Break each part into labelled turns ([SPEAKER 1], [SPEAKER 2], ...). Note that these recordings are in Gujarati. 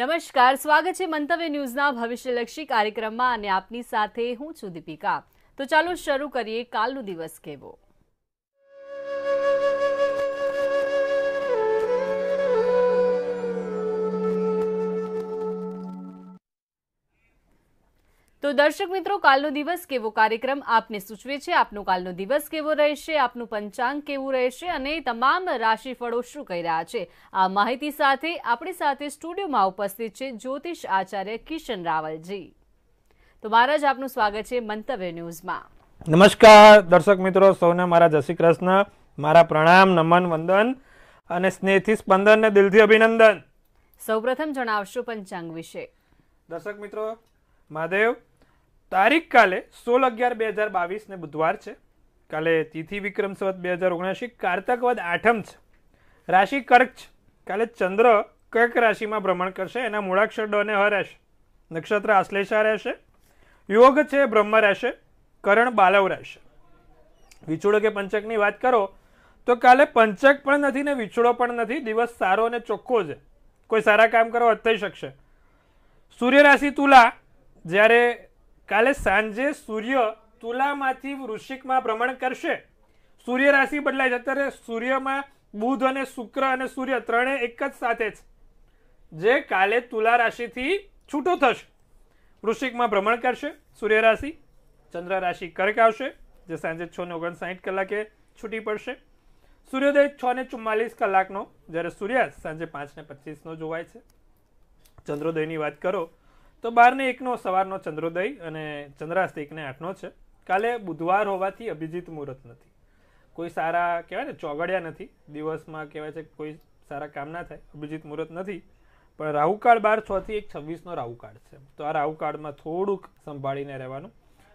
[SPEAKER 1] નમસ્કાર સ્વાગત છે મંતવ્ય ન્યૂઝના ભવિષ્યલક્ષી કાર્યક્રમમાં અને આપની સાથે હું છું દીપિકા તો ચાલો શરૂ કરીએ કાલનો દિવસ કેવો તો દર્શક મિત્રો કાલનો દિવસ કેવો કાર્યક્રમ આપને સૂચવે છે આપનો કાલનો દિવસ કેવો રહેશે આપનું પંચાંગ કેવું રહેશે અને તમામ રાશિફળો શું કહી રહ્યા છે આ માહિતી સાથે આપણી સાથે સ્ટુડિયોમાં ઉપસ્થિત છે જ્યોતિષ આચાર્ય કિશન રાવલજી તો મારા જ આપનું સ્વાગત છે મંતવ્ય ન્યૂઝમાં
[SPEAKER 2] નમસ્કાર દર્શક મિત્રો સૌને મારા જય શ્રી કૃષ્ણ મારા પ્રણામ નમન વંદન અને સ્નેહથી સ્પંદનને દિલથી અભિનંદન
[SPEAKER 1] સૌપ્રથમ જણાવશો પંચાંગ વિશે
[SPEAKER 2] દર્શક મિત્રો મહાદેવ તારીખ કાલે સોળ અગિયાર બે હજાર બાવીસને બુધવાર છે કાલે તિથિ વિક્રમ સંવત બે હજાર ઓગણસી કારતકવદ આઠમ છે રાશિ કર્ક છે કાલે ચંદ્ર કર્ક રાશિમાં ભ્રમણ કરશે એના મૂળાક્ષર ડ અને હ રહેશે નક્ષત્ર આશ્લેષા રહેશે યોગ છે બ્રહ્મ રહેશે કરણ બાલવ રહેશે વિછુડો કે પંચકની વાત કરો તો કાલે પંચક પણ નથી ને વિછોડો પણ નથી દિવસ સારો અને ચોખ્ખો છે કોઈ સારા કામ કરવા થઈ શકશે સૂર્ય રાશિ તુલા જ્યારે કાલે સાંજે સૂર્ય તુલામાંથી વૃશ્ચિકમાં ભ્રમણ કરશે સૂર્ય રાશિ બદલાય છે અત્યારે સૂર્યમાં બુધ અને શુક્ર અને સૂર્ય ત્રણે એક જ સાથે છે જે કાલે તુલા રાશિથી છૂટો થશે વૃશ્ચિકમાં ભ્રમણ કરશે સૂર્ય રાશિ ચંદ્ર રાશિ કર્ક આવશે જે સાંજે છ ને ઓગણસાઠ કલાકે છૂટી પડશે સૂર્યોદય છ ને ચુમ્માલીસ કલાકનો જ્યારે સૂર્યાસ્ત સાંજે પાંચ ને પચીસનો જોવાય છે ચંદ્રોદયની વાત કરો તો બારને એકનો સવારનો ચંદ્રોદય અને ચંદ્રાસ્ત એકને આઠનો છે કાલે બુધવાર હોવાથી અભિજીત મુહૂર્ત નથી કોઈ સારા કહેવાય ને ચોગડિયા નથી દિવસમાં કહેવાય છે કોઈ સારા કામ ના થાય અભિજીત મુહૂર્ત નથી પણ રાહુકાળ બાર છથી એક છવ્વીસનો રાહુકાળ છે તો આ રાહુકાળમાં થોડુંક સંભાળીને રહેવાનું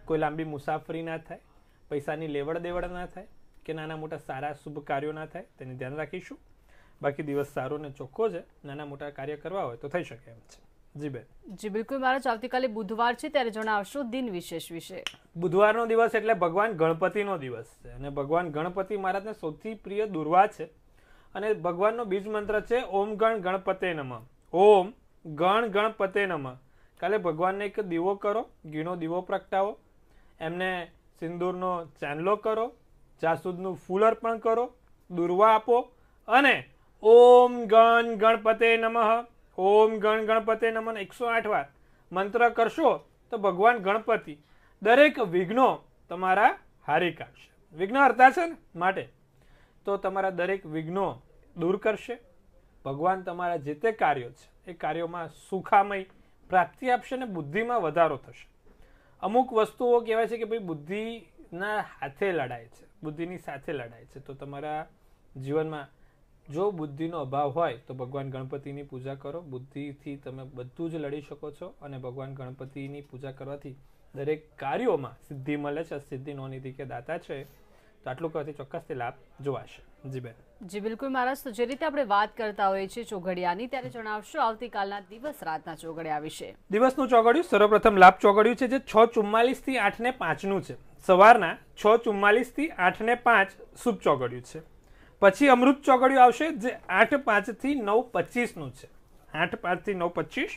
[SPEAKER 2] કોઈ લાંબી મુસાફરી ના થાય પૈસાની લેવડ દેવડ ના થાય કે નાના મોટા સારા શુભ કાર્યો ના થાય તેનું ધ્યાન રાખીશું બાકી દિવસ સારો ને ચોખ્ખો છે નાના મોટા કાર્ય કરવા હોય તો થઈ શકે એમ છે જી બેન
[SPEAKER 1] જી બિલકુલ મહારાજ આવતીકાલે બુધવાર છે ત્યારે જણાવશો દિન વિશેષ વિશે
[SPEAKER 2] બુધવારનો દિવસ એટલે ભગવાન ગણપતિનો દિવસ છે અને ભગવાન ગણપતિ મહારાજને સૌથી પ્રિય દુર્વા છે અને ભગવાનનો બીજ મંત્ર છે ઓમ ગણ ગણપતે નમ ઓમ ગણ ગણપતે નમ કાલે ભગવાનને એક દીવો કરો ઘીનો દીવો પ્રગટાવો એમને સિંદૂરનો ચાંદલો કરો જાસૂદનું ફૂલ અર્પણ કરો દુર્વા આપો અને ઓમ ગણ ગણપતે નમઃ ઓમ ગણ ગણપતે નમન એકસો આઠ વાર મંત્ર કરશો તો ભગવાન ગણપતિ દરેક વિઘ્નો તમારા હારી કાઢશે વિઘ્નહર્તા છે ને માટે તો તમારા દરેક વિઘ્નો દૂર કરશે ભગવાન તમારા જે તે કાર્યો છે એ કાર્યોમાં સુખામય પ્રાપ્તિ આપશે અને બુદ્ધિમાં વધારો થશે અમુક વસ્તુઓ કહેવાય છે કે ભાઈ બુદ્ધિના હાથે લડાય છે બુદ્ધિની સાથે લડાય છે તો તમારા જીવનમાં જો બુદ્ધિનો અભાવ હોય તો ભગવાન ગણપતિની પૂજા કરો બુદ્ધિથી તમે બધું જ લડી શકો છો અને ભગવાન ગણપતિની પૂજા કરવાથી દરેક કાર્યોમાં સિદ્ધિ મળે છે સિદ્ધિ નોનિધિ કે દાતા છે તો આટલું કરવાથી ચોક્કસથી લાભ જોવાશે જી બેન
[SPEAKER 1] જી બિલકુલ મહારાજ તો જે રીતે આપણે વાત કરતા હોઈએ છીએ ચોઘડિયાની ત્યારે જણાવશો આવતીકાલના દિવસ રાતના ચોઘડિયા વિશે
[SPEAKER 2] દિવસનું ચોગડિયું સર્વપ્રથમ લાભ ચોગડિયું છે જે છ ચુમ્માલીસથી આઠ ને પાંચનું છે સવારના છ ચુમ્માલીસથી આઠ ને પાંચ શુભ ચોગડિયું છે પછી અમૃત ચોકડીઓ આવશે જે આઠ પાંચથી નવ પચીસનું છે આઠ પાંચથી નવ પચીસ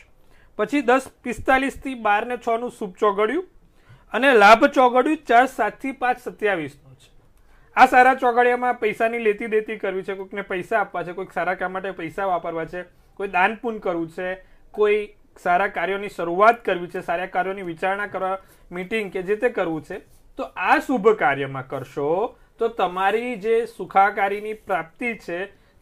[SPEAKER 2] પછી દસ પિસ્તાલીસથી બાર ને છનું સૂપ ચોગડ્યું અને લાભ ચોગડ્યું ચાર સાતથી પાંચ સત્યાવીસનું છે આ સારા ચોગડિયામાં પૈસાની લેતી દેતી કરવી છે કોઈકને પૈસા આપવા છે કોઈક સારા કામ માટે પૈસા વાપરવા છે કોઈ દાન પૂન કરવું છે કોઈ સારા કાર્યોની શરૂઆત કરવી છે સારા કાર્યોની વિચારણા કરવા મિટિંગ કે જે તે કરવું છે તો આ શુભ કાર્યમાં કરશો તો તમારી જે સુખાકારીની પ્રાપ્તિ છે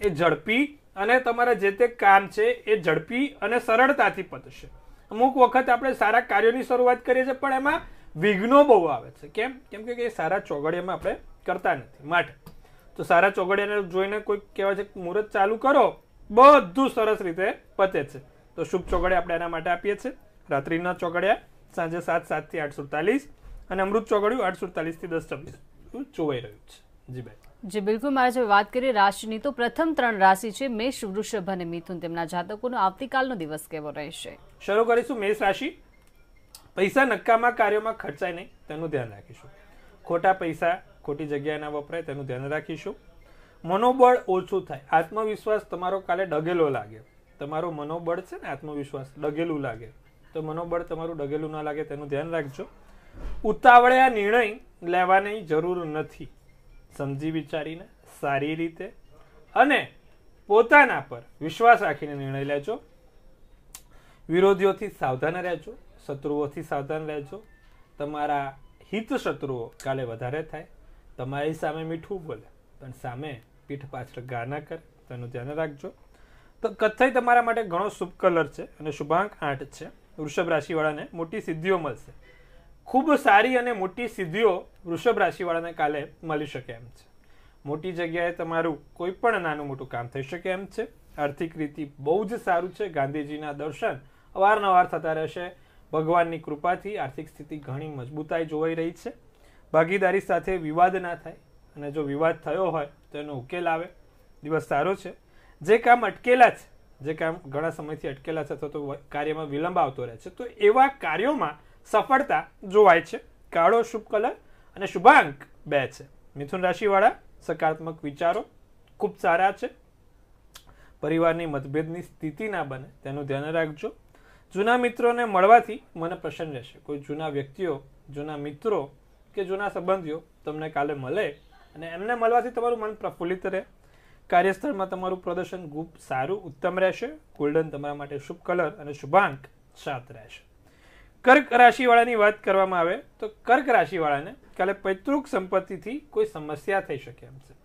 [SPEAKER 2] એ ઝડપી અને તમારા જે તે કામ છે એ ઝડપી અને સરળતાથી પતશે અમુક વખત આપણે સારા કાર્યોની શરૂઆત કરીએ છીએ પણ એમાં વિઘ્નો બહુ આવે છે કેમ કેમ કે એ સારા ચોગડિયામાં આપણે કરતા નથી માટે તો સારા ચોગડિયાને જોઈને કોઈ કહેવાય છે મુહૂર્ત ચાલુ કરો બધું સરસ રીતે પતે છે તો શુભ ચોગડિયા આપણે એના માટે આપીએ છીએ રાત્રિના ચોગડિયા સાંજે સાત સાતથી આઠ સુડતાલીસ અને અમૃત ચોગડિયું આઠ સુડતાલીસથી દસ છવ્વીસ જોવાઈ રહ્યું છે જી બેન
[SPEAKER 1] જે બિલકુલ મારે જે વાત કરીએ રાશિની તો પ્રથમ ત્રણ રાશિ છે મેષ વૃષભ અને મિથુન તેમના જાતકોનો આવતીકાલનો દિવસ કેવો રહેશે
[SPEAKER 2] શરૂ કરીશું મેષ રાશિ પૈસા નક્કામાં કાર્યોમાં ખર્ચાય નહીં તેનું ધ્યાન રાખીશું ખોટા પૈસા ખોટી જગ્યાએ ના વપરાય તેનું ધ્યાન રાખીશું મનોબળ ઓછું થાય આત્મવિશ્વાસ તમારો કાલે ડગેલો લાગે તમારો મનોબળ છે ને આત્મવિશ્વાસ ડગેલું લાગે તો મનોબળ તમારું ડગેલું ના લાગે તેનું ધ્યાન રાખજો ઉતાવળે આ નિર્ણય લેવાની જરૂર નથી સમજી વિચારીને સારી રીતે અને પોતાના પર વિશ્વાસ રાખીને નિર્ણય લેજો વિરોધીઓથી સાવધાન રહેજો શત્રુઓથી સાવધાન રહેજો તમારા હિત શત્રુઓ કાલે વધારે થાય તમારી સામે મીઠું બોલે પણ સામે પીઠ પાછળ ગા ના કરે તેનું ધ્યાન રાખજો તો કથ્થઈ તમારા માટે ઘણો શુભ કલર છે અને શુભાંક આઠ છે વૃષભ રાશિવાળાને મોટી સિદ્ધિઓ મળશે ખૂબ સારી અને મોટી સિદ્ધિઓ વૃષભ રાશિવાળાને કાલે મળી શકે એમ છે મોટી જગ્યાએ તમારું કોઈ પણ નાનું મોટું કામ થઈ શકે એમ છે આર્થિક રીતે બહુ જ સારું છે ગાંધીજીના દર્શન અવારનવાર થતા રહેશે ભગવાનની કૃપાથી આર્થિક સ્થિતિ ઘણી મજબૂતાઈ જોવાઈ રહી છે ભાગીદારી સાથે વિવાદ ના થાય અને જો વિવાદ થયો હોય તો એનો ઉકેલ આવે દિવસ સારો છે જે કામ અટકેલા છે જે કામ ઘણા સમયથી અટકેલા છે અથવા તો કાર્યમાં વિલંબ આવતો રહે છે તો એવા કાર્યોમાં સફળતા જોવાય છે કાળો શુભ કલર અને શુભાંક બે છે મિથુન રાશિવાળા સકારાત્મક વિચારો ખૂબ સારા છે પરિવારની મતભેદની સ્થિતિ ના બને તેનું ધ્યાન રાખજો જૂના મિત્રોને મળવાથી મને પ્રસન્ન રહેશે કોઈ જૂના વ્યક્તિઓ જૂના મિત્રો કે જૂના સંબંધીઓ તમને કાલે મળે અને એમને મળવાથી તમારું મન પ્રફુલ્લિત રહે કાર્યસ્થળમાં તમારું પ્રદર્શન ખૂબ સારું ઉત્તમ રહેશે ગોલ્ડન તમારા માટે શુભ કલર અને શુભાંક સાત રહેશે કર્ક રાશિવાળાની વાત કરવામાં આવે તો કર્ક રાશિવાળાને કાલે પૈતૃક સંપત્તિથી કોઈ સમસ્યા થઈ શકે એમ છે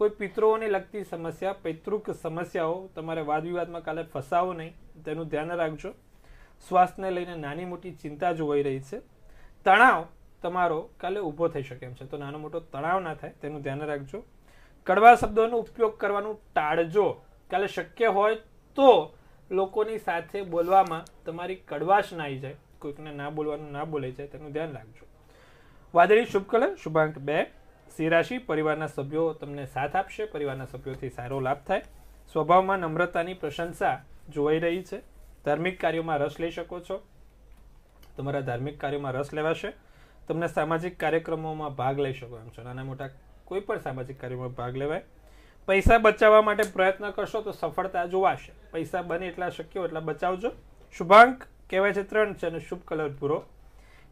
[SPEAKER 2] કોઈ પિતૃઓને લગતી સમસ્યા પૈતૃક સમસ્યાઓ તમારે વાદ વિવાદમાં કાલે ફસાવો નહીં તેનું ધ્યાન રાખજો સ્વાસ્થ્યને લઈને નાની મોટી ચિંતા જોવાઈ રહી છે તણાવ તમારો કાલે ઊભો થઈ શકે એમ છે તો નાનો મોટો તણાવ ના થાય તેનું ધ્યાન રાખજો કડવા શબ્દોનો ઉપયોગ કરવાનું ટાળજો કાલે શક્ય હોય તો લોકોની સાથે બોલવામાં તમારી કડવાશ ના આવી જાય કોઈકને ના બોલવાનું ના બોલે છે તેનું ધ્યાન રાખજો વાદળી શુભ કલર શુભાંક બે સિરાશી પરિવારના સભ્યો તમને સાથ આપશે પરિવારના સભ્યોથી સારો લાભ થાય સ્વભાવમાં નમ્રતાની પ્રશંસા જોવાઈ રહી છે ધાર્મિક કાર્યોમાં રસ લઈ શકો છો તમારા ધાર્મિક કાર્યોમાં રસ લેવાશે તમને સામાજિક કાર્યક્રમોમાં ભાગ લઈ શકો એમ છો નાના મોટા કોઈ પણ સામાજિક કાર્યોમાં ભાગ લેવાય પૈસા બચાવવા માટે પ્રયત્ન કરશો તો સફળતા જોવાશે પૈસા બને એટલા શક્ય એટલા બચાવજો શુભાંક કહેવાય છે ત્રણ છે અને શુભ કલર ભૂરો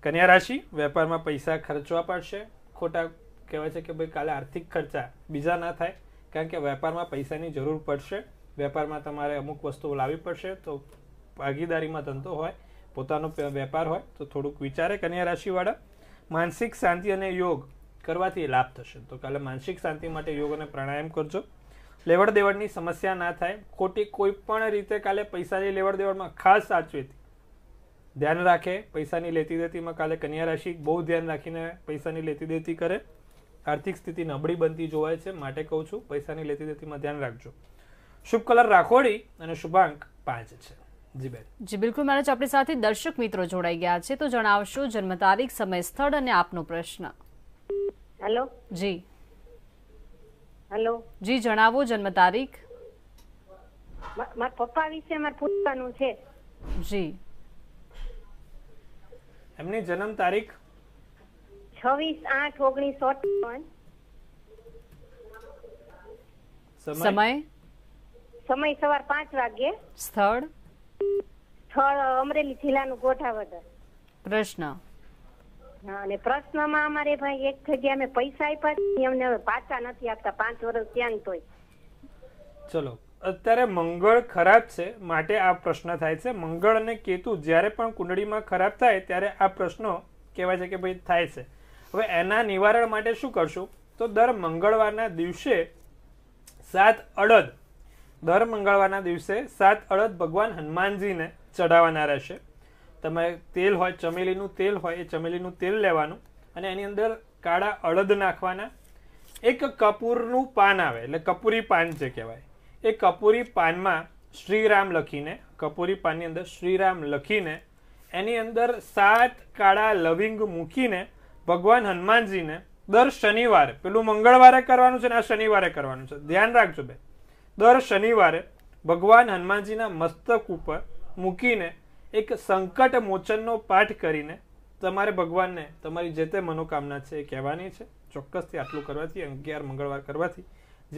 [SPEAKER 2] કન્યા રાશિ વેપારમાં પૈસા ખર્ચવા પડશે ખોટા કહેવાય છે કે ભાઈ કાલે આર્થિક ખર્ચા બીજા ના થાય કારણ કે વેપારમાં પૈસાની જરૂર પડશે વેપારમાં તમારે અમુક વસ્તુઓ લાવવી પડશે તો ભાગીદારીમાં ધંધો હોય પોતાનો વેપાર હોય તો થોડુંક વિચારે કન્યા રાશિવાળા માનસિક શાંતિ અને યોગ કરવાથી લાભ થશે તો કાલે માનસિક શાંતિ માટે યોગ અને પ્રાણાયામ કરજો લેવડ દેવડની સમસ્યા ના થાય ખોટી કોઈ પણ રીતે કાલે પૈસાની લેવડ દેવડમાં ખાસ સાચવેથી ધ્યાન રાખે પૈસાની લેતી દેતીમાં કાલે કન્યા રાશિ બહુ ધ્યાન રાખીને પૈસાની લેતી દેતી કરે આર્થિક સ્થિતિ નબળી બનતી જોવાય છે માટે કહું છું પૈસાની લેતી દેતીમાં ધ્યાન રાખજો શુભ કલર રાખોડી અને શુભાંક પાંચ છે જી બેન
[SPEAKER 1] જી બિલકુલ મેરેજ આપણી સાથે દર્શક મિત્રો જોડાઈ ગયા છે તો જણાવશો જન્મ તારીખ સમય સ્થળ અને આપનો પ્રશ્ન હેલો જી હેલો જી જણાવો જન્મ તારીખ મારા પપ્પા વિશે મારે પૂછવાનું છે
[SPEAKER 2] જી એમની જન્મ તારીખ
[SPEAKER 1] છવ્વીસ આઠ ઓગણીસો સમય સમય સવાર પાંચ વાગે સ્થળ સ્થળ અમરેલી જિલ્લાનું ગોઠાવદર પ્રશ્ન અને પ્રશ્નમાં અમારે ભાઈ એક જગ્યા અમે પૈસા આપ્યા અમને હવે પાછા નથી આપતા પાંચ વર્ષ ત્યાં તોય
[SPEAKER 2] ચલો અત્યારે મંગળ ખરાબ છે માટે આ પ્રશ્ન થાય છે મંગળ અને કેતુ જ્યારે પણ કુંડળીમાં ખરાબ થાય ત્યારે આ પ્રશ્નો કહેવાય છે કે ભાઈ થાય છે હવે એના નિવારણ માટે શું કરશું તો દર મંગળવારના દિવસે સાત અડદ દર મંગળવારના દિવસે સાત અડદ ભગવાન હનુમાનજીને ચઢાવવાના રહેશે તમે તેલ હોય ચમેલીનું તેલ હોય એ ચમેલીનું તેલ લેવાનું અને એની અંદર કાળા અડદ નાખવાના એક કપૂરનું પાન આવે એટલે કપૂરી પાન જે કહેવાય એ કપૂરી પાનમાં શ્રીરામ લખીને કપૂરી પાનની અંદર શ્રીરામ લખીને એની અંદર સાત કાળા લવિંગ મૂકીને ભગવાન હનુમાનજીને દર શનિવારે પેલું મંગળવારે કરવાનું છે ને આ શનિવારે કરવાનું છે ધ્યાન રાખજો બે દર શનિવારે ભગવાન હનુમાનજીના મસ્તક ઉપર મૂકીને એક સંકટ મોચનનો પાઠ કરીને તમારે ભગવાનને તમારી જે તે મનોકામના છે એ કહેવાની છે ચોક્કસથી આટલું કરવાથી અગિયાર મંગળવાર કરવાથી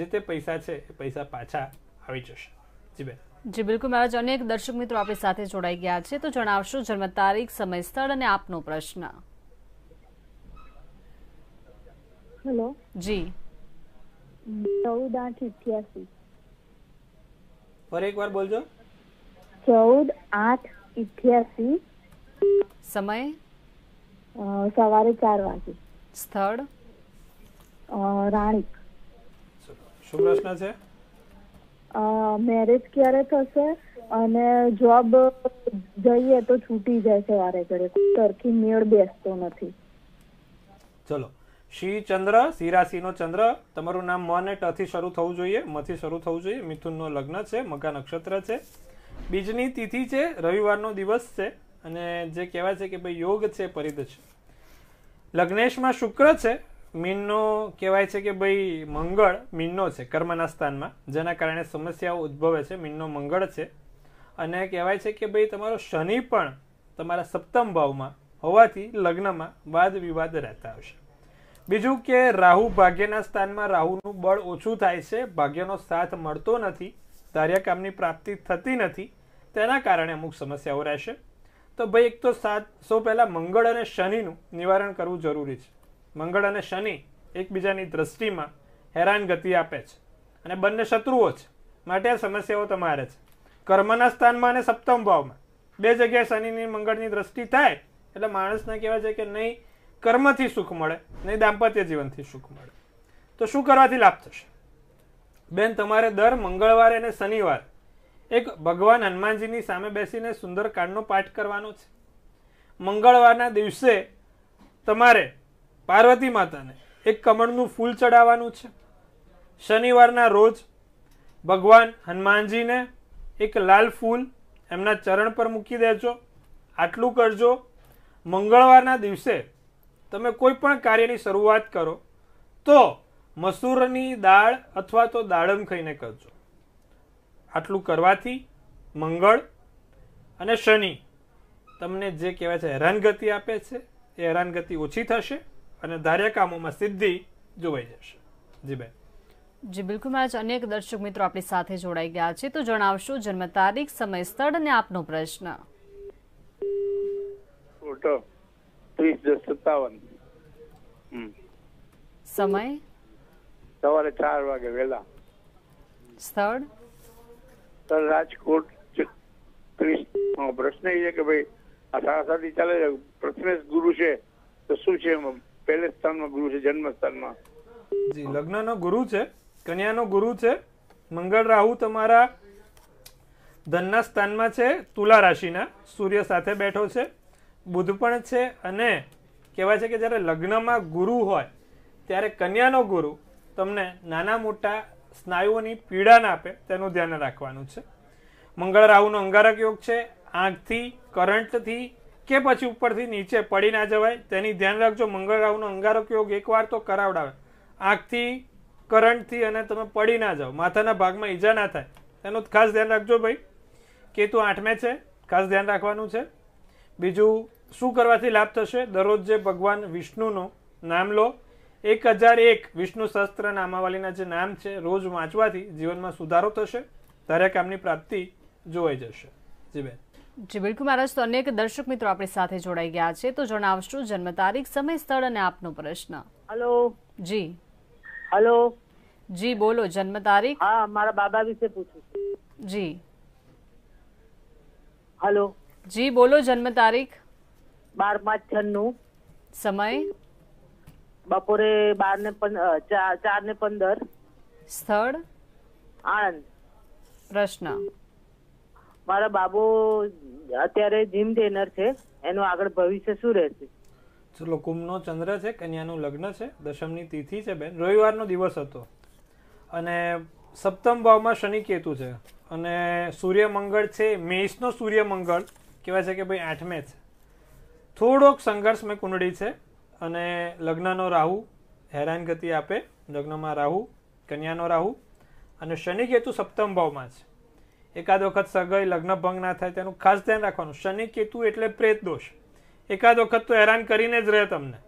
[SPEAKER 2] જે તે પૈસા છે એ પૈસા પાછા આવી જશે જી બેન
[SPEAKER 1] જી બિલકુલ મહારાજ અનેક દર્શક મિત્રો આપણી સાથે જોડાઈ ગયા છે તો જણાવશો જન્મ તારીખ સમય સ્થળ અને આપનો પ્રશ્ન હેલો જી ચૌદ આઠ ઇઠ્યાસી
[SPEAKER 2] ફરી એકવાર બોલજો
[SPEAKER 1] ચૌદ આઠ ઇઠ્યાસી સમય સવારે ચાર વાગે સ્થળ રાણીક શું પ્રશ્ન છે મેરેજ ક્યારે થશે અને જોબ જઈએ તો છૂટી જાય વારે ઘડે સરખી મેળ બેસતો નથી
[SPEAKER 2] ચલો શ્રી ચંદ્ર સિરાસીનો ચંદ્ર તમારું નામ મ અને થી શરૂ થવું જોઈએ મથી શરૂ થવું જોઈએ મિથુન નો લગ્ન છે મઘા નક્ષત્ર છે બીજની તિથિ છે રવિવારનો દિવસ છે અને જે કહેવાય છે કે ભાઈ યોગ છે પરિદ છે લગ્નેશમાં શુક્ર છે મીનનો કહેવાય છે કે ભાઈ મંગળ મીનનો છે કર્મના સ્થાનમાં જેના કારણે સમસ્યાઓ ઉદ્ભવે છે મીનનો મંગળ છે અને કહેવાય છે કે ભાઈ તમારો શનિ પણ તમારા સપ્તમ ભાવમાં હોવાથી લગ્નમાં વાદ વિવાદ રહેતા હશે બીજું કે રાહુ ભાગ્યના સ્થાનમાં રાહુનું બળ ઓછું થાય છે ભાગ્યનો સાથ મળતો નથી ધાર્યકામની પ્રાપ્તિ થતી નથી તેના કારણે અમુક સમસ્યાઓ રહેશે તો ભાઈ એક તો સાત સૌ પહેલાં મંગળ અને શનિનું નિવારણ કરવું જરૂરી છે મંગળ અને શનિ એકબીજાની દ્રષ્ટિમાં હેરાન ગતિ આપે છે અને બંને શત્રુઓ છે માટે આ સમસ્યાઓ તમારે છે કર્મના સ્થાનમાં અને સપ્તમ ભાવમાં બે જગ્યાએ શનિની મંગળની દ્રષ્ટિ થાય એટલે માણસને કહેવાય છે કે નહીં કર્મથી સુખ મળે નહીં દાંપત્ય જીવનથી સુખ મળે તો શું કરવાથી લાભ થશે બેન તમારે દર મંગળવારે અને શનિવાર એક ભગવાન હનુમાનજીની સામે બેસીને સુંદર કાંડનો પાઠ કરવાનો છે મંગળવારના દિવસે તમારે પાર્વતી માતાને એક કમળનું ફૂલ ચડાવવાનું છે શનિવારના રોજ ભગવાન હનુમાનજીને એક લાલ ફૂલ એમના ચરણ પર મૂકી દેજો આટલું કરજો મંગળવારના દિવસે તમે કોઈ પણ કાર્યની શરૂઆત કરો તો મસૂરની દાળ અથવા તો દાડમ ખાઈને કરજો આટલું કરવાથી મંગળ અને શનિ તમને જે કહેવાય છે હેરાનગતિ આપે છે એ હેરાનગતિ ઓછી થશે અને ધાર્યા કામોમાં સિદ્ધિ જોવાઈ જશે જી બેન
[SPEAKER 1] જી બિલકુલ મહારાજ અનેક દર્શક મિત્રો આપણી સાથે જોડાઈ ગયા છે તો જણાવશો જન્મ તારીખ સમય સ્થળ અને આપનો પ્રશ્ન
[SPEAKER 2] ફોટો ત્રીસ સમય સવારે ચાર વાગે વહેલા સ્થળ સ્થળ રાજકોટ પ્રશ્ન એ છે કે ભાઈ આ સાડા સાતી ચાલે પ્રશ્ન ગુરુ છે તો શું છે એમાં પહેલે સ્થાનમાં ગુરુ છે જન્મ સ્થાનમાં જી લગ્નનો ગુરુ છે કન્યાનો ગુરુ છે મંગળ રાહુ તમારા ધનના સ્થાનમાં છે તુલા રાશિના સૂર્ય સાથે બેઠો છે બુધ પણ છે અને કહેવાય છે કે જ્યારે લગ્નમાં ગુરુ હોય ત્યારે કન્યાનો ગુરુ તમને નાના મોટા સ્નાયુઓની પીડા ના આપે તેનું ધ્યાન રાખવાનું છે મંગળ રાહુનો અંગારક યોગ છે આંખથી કરંટથી કે પછી ઉપરથી નીચે પડી ના જવાય તેની ધ્યાન રાખજો મંગળ મંગળરાવનો અંગારક યોગ એકવાર તો કરાવડાવે આંખથી કરંટથી અને તમે પડી ના જાઓ માથાના ભાગમાં ઈજા ના થાય એનું ખાસ ધ્યાન રાખજો ભાઈ કેતુ આઠમે છે ખાસ ધ્યાન રાખવાનું છે બીજું શું કરવાથી લાભ થશે દરરોજ જે ભગવાન વિષ્ણુનું નામ લો એક હજાર એક વિષ્ણુ શસ્ત્ર નામાવાલીના જે નામ છે રોજ વાંચવાથી જીવનમાં સુધારો થશે દરેક આમની પ્રાપ્તિ જોવાઈ જશે જી બેન
[SPEAKER 1] જી બિલકુલ મહારાજ તો અનેક દર્શક મિત્રો આપણી સાથે જોડાઈ ગયા છે તો જણાવશો જન્મ તારીખ સમય સ્થળ અને આપનો પ્રશ્ન હલો જી હલો જી બોલો જન્મ તારીખ હા મારા બાબા વિશે પૂછું જી હલો જી બોલો જન્મ તારીખ બાર પાંચ છન્નું સમય બપોરે બાર ને ચાર ને પંદર સ્થળ આણંદ પ્રશ્ન મારા બાબો અત્યારે જીમ ટ્રેનર છે એનું આગળ ભવિષ્ય શું રહેશે
[SPEAKER 2] ચલો કુંભનો ચંદ્ર છે કન્યાનું લગ્ન છે દશમની તિથિ છે બેન રવિવારનો દિવસ હતો અને સપ્તમ ભાવમાં શનિ કેતુ છે અને સૂર્યમંગળ છે મેષનો સૂર્યમંગળ કહેવાય છે કે ભાઈ આઠમે છે થોડોક સંઘર્ષમય કુંડળી છે અને લગ્નનો રાહુ હેરાનગતિ આપે લગ્નમાં રાહુ કન્યાનો રાહુ અને શનિ કેતુ સપ્તમ ભાવમાં છે એકાદ વખત સગાઈ લગ્ન ભંગ ના થાય તેનું ખાસ ધ્યાન રાખવાનું શનિ કેતુ એટલે પ્રેત દોષ એકાદ વખત તો હેરાન કરીને જ રહે તમને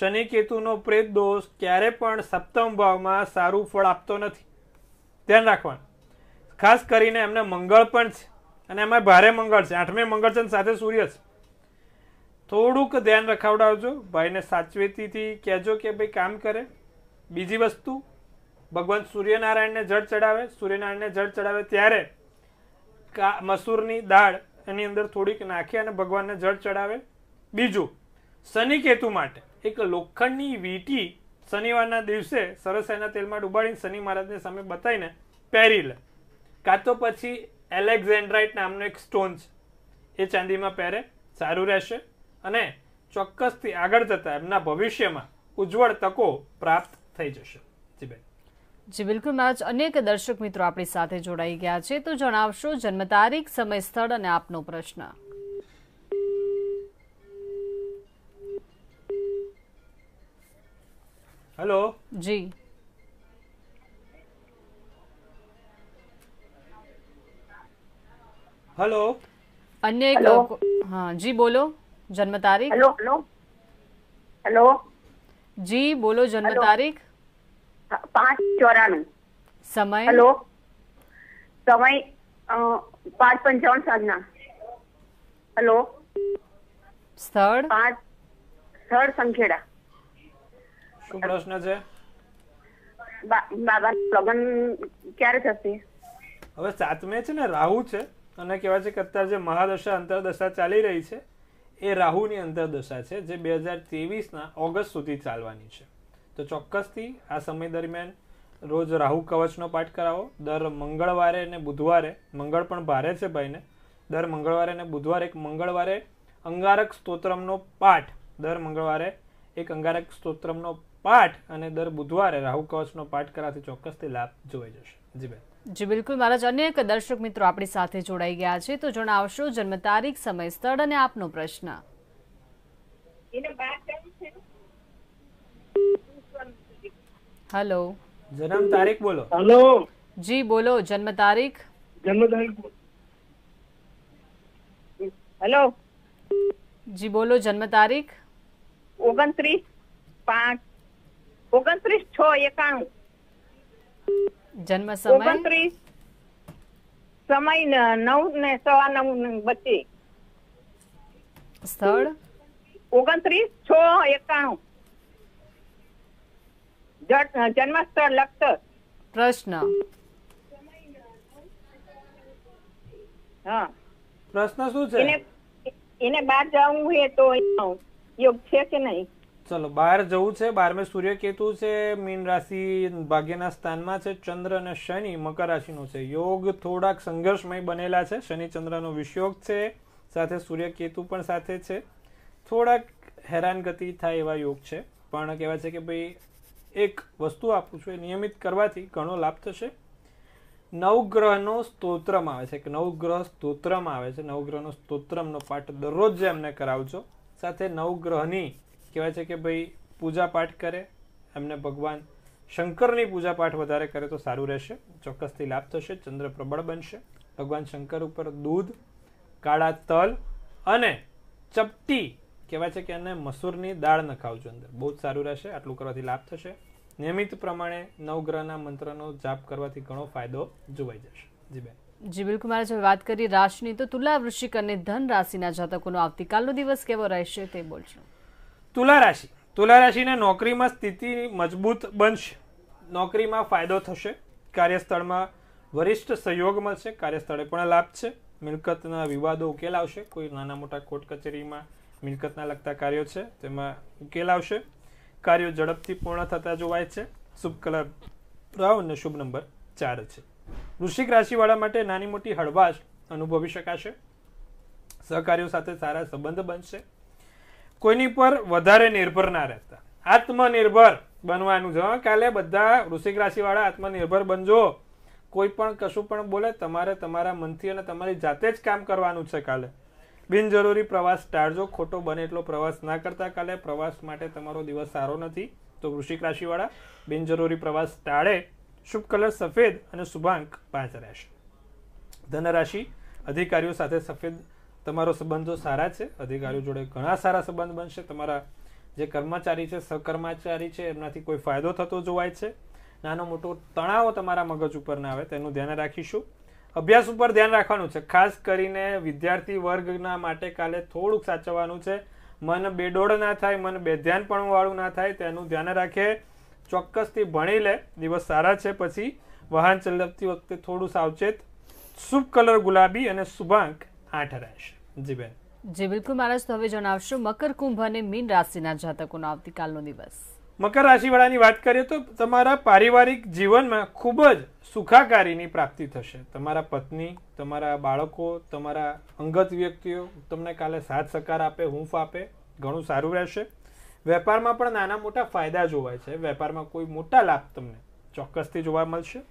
[SPEAKER 2] શનિ કેતુનો પ્રેત દોષ ક્યારે પણ સપ્તમ ભાવમાં સારું ફળ આપતો નથી ધ્યાન રાખવાનું ખાસ કરીને એમને મંગળ પણ છે અને એમાં ભારે મંગળ છે આઠમે મંગળ છે સાથે સૂર્ય છે થોડુંક ધ્યાન રખાવડાવજો ભાઈને સાચવેતીથી કહેજો કે ભાઈ કામ કરે બીજી વસ્તુ ભગવાન સૂર્યનારાયણને જળ ચડાવે સૂર્યનારાયણને જળ ચડાવે ત્યારે મસૂરની દાળ એની અંદર થોડીક નાખી અને ભગવાનને જળ ચડાવે બીજું શનિ કેતુ માટે એક લોખંડની વીંટી શનિવારના દિવસે સરસ એના તેલમાં ડુબાડીને શનિ મહારાજને સામે બતાવીને પહેરી લે કાં તો પછી એલેક્ઝેન્ડ્રાઇટ નામનો એક સ્ટોન છે એ ચાંદીમાં પહેરે સારું રહેશે અને ચોક્કસથી આગળ જતાં એમના ભવિષ્યમાં ઉજ્જવળ તકો પ્રાપ્ત થઈ જશે જીબેન
[SPEAKER 1] જી બિલકુલ મેચ અનેક દર્શક મિત્રો આપણી સાથે જોડાઈ ગયા છે તો જણાવશો જન્મ તારીખ સમય સ્થળ અને આપનો પ્રશ્ન હેલો જી હેલો અન્ય એક હા જી બોલો જન્મ તારીખ હેલો હેલો જી બોલો જન્મ તારીખ પાંચ ચોરાણું સમય હેલો સમય પાંચ પંચાવન સાંજના હેલો સ્થળ પાંચ સ્થળ સંખેડા
[SPEAKER 2] શું પ્રશ્ન છે
[SPEAKER 1] બાબા લગ્ન ક્યારે થશે
[SPEAKER 2] હવે સાતમે છે ને રાહુ છે અને કહેવાય છે કે અત્યારે જે મહાદશા અંતરદશા ચાલી રહી છે એ રાહુની અંતરદશા છે જે બે હજાર ના ઓગસ્ટ સુધી ચાલવાની છે તો ચોક્કસથી આ સમય દરમિયાન રોજ રાહુ કવચનો પાઠ કરાવો દર મંગળવારે અને બુધવારે મંગળ પણ ભારે છે ભાઈને દર મંગળવારે અને બુધવારે એક મંગળવારે અંગારક સ્તોત્રમનો પાઠ દર મંગળવારે એક અંગારક સ્તોત્રમનો પાઠ અને દર બુધવારે રાહુ કવચનો પાઠ કરાથી ચોક્કસથી લાભ જોવાઈ જશે જી
[SPEAKER 1] બેન જી બિલકુલ મારા જ અનેક દર્શક મિત્રો આપણી સાથે જોડાઈ ગયા છે તો જણાવશો જન્મ તારીખ સમય સ્થળ અને આપનો પ્રશ્ન એને બાદ હેલો
[SPEAKER 2] જન્મ તારીખ બોલો હેલો
[SPEAKER 1] જી બોલો જન્મ તારીખ જન્મ તારીખ હેલો જી બોલો જન્મ તારીખ ઓગણત્રીસ પાંચ ઓગણત્રીસ છ એકાણું જન્મ સમય ઓગણત્રીસ સમય નવ ને સવા નવ બચી સ્થળ ઓગણત્રીસ છ એકાણું જન્મસ્થળ લખતો પ્રશ્ન હા
[SPEAKER 2] પ્રશ્ન શું
[SPEAKER 1] છે એને બહાર જવું હે તો યોગ છે કે નહીં
[SPEAKER 2] ચલો બહાર જવું છે બારમે સૂર્ય કેતુ છે મીન રાશિ ભાગ્યના સ્થાનમાં છે ચંદ્ર અને શનિ મકર રાશિનો છે યોગ થોડાક સંઘર્ષમય બનેલા છે શનિ ચંદ્રનો વિષયોગ છે સાથે સૂર્ય કેતુ પણ સાથે છે થોડાક હેરાન ગતિ થાય એવા યોગ છે પણ કહેવાય છે કે ભાઈ એક વસ્તુ આપું છું એ નિયમિત કરવાથી ઘણો લાભ થશે નવગ્રહનો સ્તોત્રમ આવે છે કે નવગ્રહ સ્તોત્રમાં આવે છે નવગ્રહનો સ્તોત્રમનો પાઠ દરરોજ એમને કરાવજો સાથે નવગ્રહની કહેવાય છે કે ભાઈ પૂજા પાઠ કરે એમને ભગવાન શંકરની પૂજા પાઠ વધારે કરે તો સારું રહેશે ચોક્કસથી લાભ થશે ચંદ્ર પ્રબળ બનશે ભગવાન શંકર ઉપર દૂધ કાળા તલ અને ચપટી કહેવાય છે કે એને મસૂરની દાળ નખાવજો અંદર બહુ જ સારું રહેશે આટલું કરવાથી લાભ થશે નિયમિત પ્રમાણે નવગ્રહના મંત્રનો જાપ કરવાથી ઘણો ફાયદો જોવાઈ જશે જી બેન
[SPEAKER 1] જી બિલકુલ મારે જો વાત કરી રાશિની તો તુલા વૃશ્ચિક અને ધન રાશિના જાતકોનો આવતીકાલનો દિવસ કેવો રહેશે તે બોલશો
[SPEAKER 2] તુલા રાશિ તુલા રાશિના નોકરીમાં સ્થિતિ મજબૂત બનશે નોકરીમાં ફાયદો થશે કાર્યસ્થળમાં વરિષ્ઠ સહયોગ મળશે કાર્યસ્થળે પણ લાભ છે મિલકતના વિવાદો ઉકેલ આવશે કોઈ નાના મોટા કોર્ટ કચેરીમાં મિલકતના લગતા કાર્યો છે તેમાં ઉકેલ આવશે કાર્યો ઝડપથી પૂર્ણ થતા જોવાય છે શુભ કલર રાવ અને શુભ નંબર ચાર છે વૃશ્ચિક રાશિવાળા માટે નાની મોટી હળવાશ અનુભવી શકાશે સહકાર્યો સાથે સારા સંબંધ બનશે કોઈની પર વધારે નિર્ભર ના રહેતા આત્મનિર્ભર બનવાનું છે કાલે બધા વૃશ્ચિક રાશિવાળા આત્મનિર્ભર બનજો કોઈ પણ કશું પણ બોલે તમારે તમારા મનથી અને તમારી જાતે જ કામ કરવાનું છે કાલે બિનજરૂરી પ્રવાસ ટાળજો ખોટો બને એટલો પ્રવાસ ના કરતા કાલે પ્રવાસ માટે તમારો દિવસ સારો નથી તો વૃશ્ચિક રાશિવાળા બિનજરૂરી પ્રવાસ ટાળે શુભ કલર સફેદ અને શુભાંક પાંચ રહેશે ધનરાશિ અધિકારીઓ સાથે સફેદ તમારો સંબંધો સારા છે અધિકારીઓ જોડે ઘણા સારા સંબંધ બનશે તમારા જે કર્મચારી છે સહકર્મચારી છે એમનાથી કોઈ ફાયદો થતો જોવાય છે નાનો મોટો તણાવ તમારા મગજ ઉપર ના આવે તેનું ધ્યાન રાખીશું અભ્યાસ ઉપર ધ્યાન રાખવાનું છે ખાસ કરીને વિદ્યાર્થી વર્ગના માટે કાલે થોડુંક સાચવવાનું છે મન બેડોળ ના થાય મન બેધ્યાનપણું વાળું ના થાય તેનું ધ્યાન રાખે ચોક્કસથી ભણી લે દિવસ સારા છે પછી વાહન ચલાવતી વખતે થોડું સાવચેત શુભ કલર ગુલાબી અને શુભાંક આઠ રહેશે જી બેન
[SPEAKER 1] જી બિલકુલ મહારાજ તો હવે જણાવશો મકર કુંભ અને મીન રાશિના જાતકોનો આવતીકાલનો દિવસ
[SPEAKER 2] મકર રાશિવાળાની વાત કરીએ તો તમારા પારિવારિક જીવનમાં ખૂબ જ સુખાકારીની પ્રાપ્તિ થશે તમારા પત્ની તમારા બાળકો તમારા અંગત વ્યક્તિઓ તમને કાલે સાથ સહકાર આપે હૂંફ આપે ઘણું સારું રહેશે વેપારમાં પણ નાના મોટા ફાયદા જોવાય છે વેપારમાં કોઈ મોટા લાભ તમને ચોક્કસથી જોવા મળશે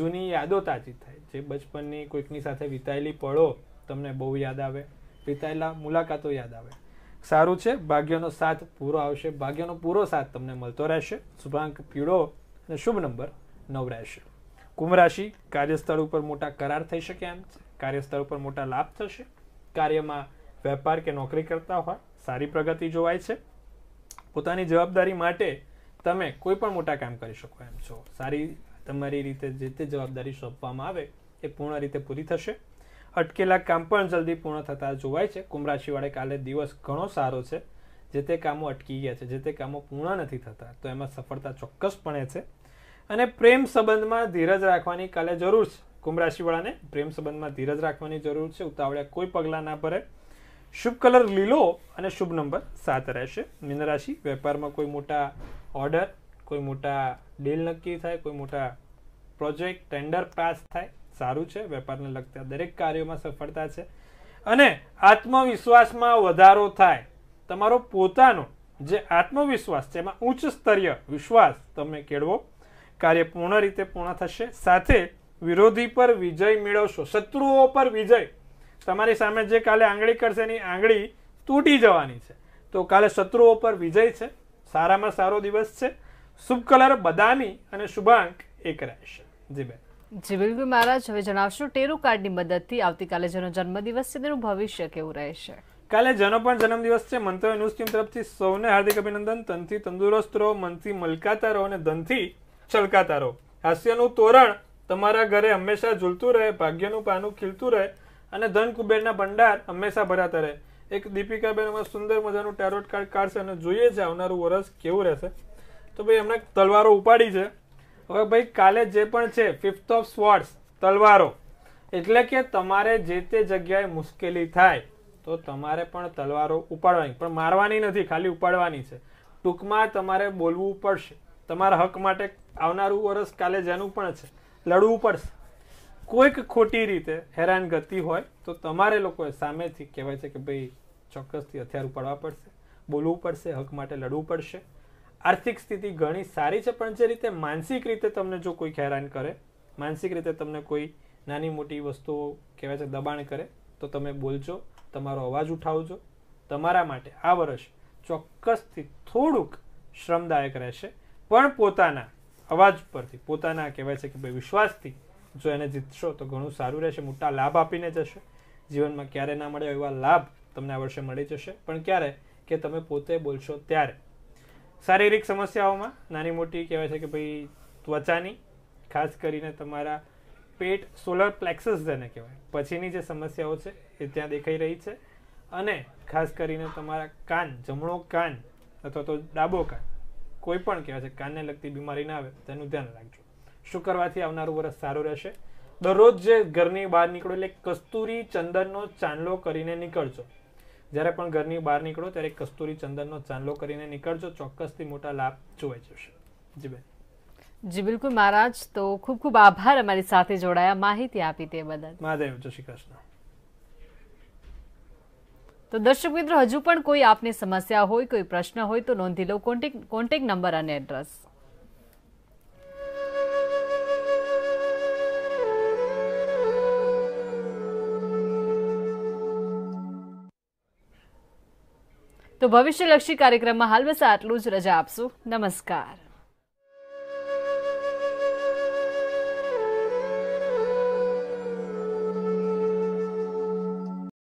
[SPEAKER 2] જૂની યાદો તાજી થાય જે બચપનની કોઈકની સાથે વિતાયેલી પળો તમને બહુ યાદ આવે વિતાયેલા મુલાકાતો યાદ આવે સારું છે ભાગ્યનો સાથ પૂરો આવશે ભાગ્યનો પૂરો સાથ તમને મળતો રહેશે શુભાંક પીળો અને શુભ નંબર નવ રહેશે કુંભ રાશિ કાર્યસ્થળ ઉપર મોટા કરાર થઈ શકે એમ છે કાર્યસ્થળ ઉપર મોટા લાભ થશે કાર્યમાં વેપાર કે નોકરી કરતા હોય સારી પ્રગતિ જોવાય છે પોતાની જવાબદારી માટે તમે કોઈ પણ મોટા કામ કરી શકો એમ છો સારી તમારી રીતે જે તે જવાબદારી સોંપવામાં આવે એ પૂર્ણ રીતે પૂરી થશે અટકેલા કામ પણ જલ્દી પૂર્ણ થતા જોવાય છે કુંભ કાલે દિવસ ઘણો સારો છે જે તે કામો અટકી ગયા છે જે તે કામો પૂર્ણ નથી થતા તો એમાં સફળતા ચોક્કસપણે છે અને પ્રેમ સંબંધમાં ધીરજ રાખવાની કાલે જરૂર છે કુંભ પ્રેમ સંબંધમાં ધીરજ રાખવાની જરૂર છે ઉતાવળ્યા કોઈ પગલાં ના ભરે શુભ કલર લીલો અને શુભ નંબર સાત રહેશે મીન વેપારમાં કોઈ મોટા ઓર્ડર કોઈ મોટા ડીલ નક્કી થાય કોઈ મોટા પ્રોજેક્ટ ટેન્ડર પાસ થાય સારું છે વેપારને લગતા દરેક કાર્યોમાં સફળતા છે અને આત્મવિશ્વાસમાં વધારો થાય તમારો પોતાનો જે આત્મવિશ્વાસ છે એમાં ઉચ્ચ સ્તરીય વિશ્વાસ તમે કેળવો કાર્ય પૂર્ણ રીતે પૂર્ણ થશે સાથે વિરોધી પર વિજય મેળવશો શત્રુઓ પર વિજય તમારી સામે જે કાલે આંગળી કરશે એની આંગળી તૂટી જવાની છે તો કાલે શત્રુઓ પર વિજય છે સારામાં સારો દિવસ છે શુભ કલર બદામી અને શુભાંક એક રહેશે જી બેન
[SPEAKER 1] જી બિલકુલ મહારાજ હવે જણાવશો ટેરો કાર્ડની મદદથી આવતીકાલે જેનો જન્મદિવસ છે તેનું ભવિષ્ય કેવું રહેશે
[SPEAKER 2] કાલે જેનો પણ જન્મદિવસ છે મંતવ્ય ન્યૂઝ ટીમ તરફથી સૌને હાર્દિક અભિનંદન તનથી તંદુરસ્ત રહો મનથી મલકાતા રહો અને ધનથી છલકાતા રહો હાસ્યનું તોરણ તમારા ઘરે હંમેશા ઝૂલતું રહે ભાગ્યનું પાનું ખીલતું રહે અને ધન કુબેરના ભંડાર હંમેશા ભરાતા રહે એક દીપિકાબેન અમારું સુંદર મજાનું ટેરોટ કાર્ડ કાઢશે અને જોઈએ છે આવનારું વરસ કેવું રહેશે તો ભાઈ એમણે તલવારો ઉપાડી છે હવે ભાઈ કાલે જે પણ છે ફિફ્થ ઓફ સ્વોર્ડ્સ તલવારો એટલે કે તમારે જે તે જગ્યાએ મુશ્કેલી થાય તો તમારે પણ તલવારો ઉપાડવાની પણ મારવાની નથી ખાલી ઉપાડવાની છે ટૂંકમાં તમારે બોલવું પડશે તમારા હક માટે આવનારું વરસ કાલે જેનું પણ છે લડવું પડશે કોઈક ખોટી રીતે હેરાન ગતિ હોય તો તમારે લોકોએ સામેથી કહેવાય છે કે ભાઈ ચોક્કસથી હથિયાર ઉપાડવા પડશે બોલવું પડશે હક માટે લડવું પડશે આર્થિક સ્થિતિ ઘણી સારી છે પણ જે રીતે માનસિક રીતે તમને જો કોઈ હેરાન કરે માનસિક રીતે તમને કોઈ નાની મોટી વસ્તુઓ કહેવાય છે દબાણ કરે તો તમે બોલજો તમારો અવાજ ઉઠાવજો તમારા માટે આ વર્ષ ચોક્કસથી થોડુંક શ્રમદાયક રહેશે પણ પોતાના અવાજ પરથી પોતાના કહેવાય છે કે ભાઈ વિશ્વાસથી જો એને જીતશો તો ઘણું સારું રહેશે મોટા લાભ આપીને જશે જીવનમાં ક્યારે ના મળે એવા લાભ તમને આ વર્ષે મળી જશે પણ ક્યારે કે તમે પોતે બોલશો ત્યારે શારીરિક સમસ્યાઓમાં નાની મોટી કહેવાય છે કે ભાઈ ત્વચાની ખાસ કરીને તમારા પેટ સોલર પ્લેક્સસ જેને કહેવાય પછીની જે સમસ્યાઓ છે એ ત્યાં દેખાઈ રહી છે અને ખાસ કરીને તમારા કાન જમણો કાન અથવા તો ડાબો કાન કોઈ પણ કહેવાય છે કાનને લગતી બીમારી ના આવે તેનું ધ્યાન રાખજો શું કરવાથી આવનારું વરસ સારું રહેશે દરરોજ જે ઘરની બહાર નીકળો એટલે કસ્તુરી ચંદનનો ચાંદલો કરીને નીકળજો જ્યારે પણ ઘરની બહાર નીકળો ત્યારે કસ્તુરી ચંદનનો ચાંદલો કરીને નીકળજો ચોક્કસથી મોટા લાભ જોવાઈ જશે જી
[SPEAKER 1] બેન જી બિલકુલ મહારાજ તો ખૂબ ખૂબ આભાર અમારી સાથે જોડાયા માહિતી આપી તે બદલ
[SPEAKER 2] મહાદેવ જય શ્રી કૃષ્ણ
[SPEAKER 1] તો દર્શક મિત્રો હજુ પણ કોઈ આપને સમસ્યા હોય કોઈ પ્રશ્ન હોય તો નોંધી લો કોન્ટેક કોન્ટેક નંબર અને એડ્રેસ તો ભવિષ્યલક્ષી કાર્યક્રમમાં હાલ બસ આટલું જ રજા આપશું નમસ્કાર